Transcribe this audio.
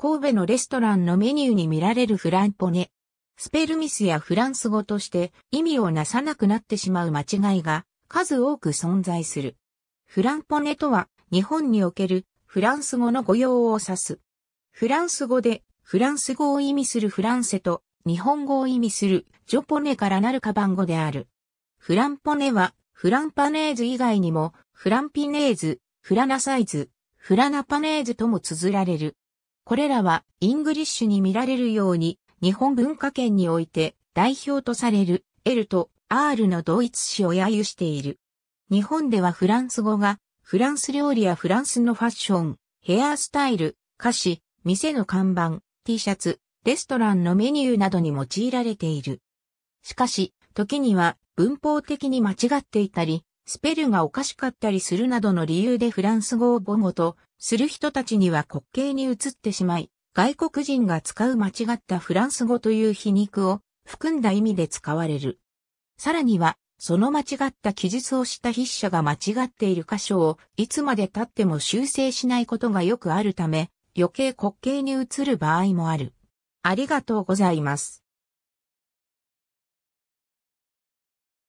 神戸のレストランのメニューに見られるフランポネ。スペルミスやフランス語として意味をなさなくなってしまう間違いが数多く存在する。フランポネとは日本におけるフランス語の語用を指す。フランス語でフランス語を意味するフランセと日本語を意味するジョポネからなるカバン語である。フランポネはフランパネーズ以外にもフランピネーズ、フラナサイズ、フラナパネーズとも綴られる。これらはイングリッシュに見られるように日本文化圏において代表とされる L と R の同一詞を揶揄している。日本ではフランス語がフランス料理やフランスのファッション、ヘアスタイル、歌詞、店の看板、T シャツ、レストランのメニューなどに用いられている。しかし、時には文法的に間違っていたり、スペルがおかしかったりするなどの理由でフランス語を母語とする人たちには滑稽に移ってしまい、外国人が使う間違ったフランス語という皮肉を含んだ意味で使われる。さらには、その間違った記述をした筆者が間違っている箇所をいつまで経っても修正しないことがよくあるため、余計滑稽に移る場合もある。ありがとうございます。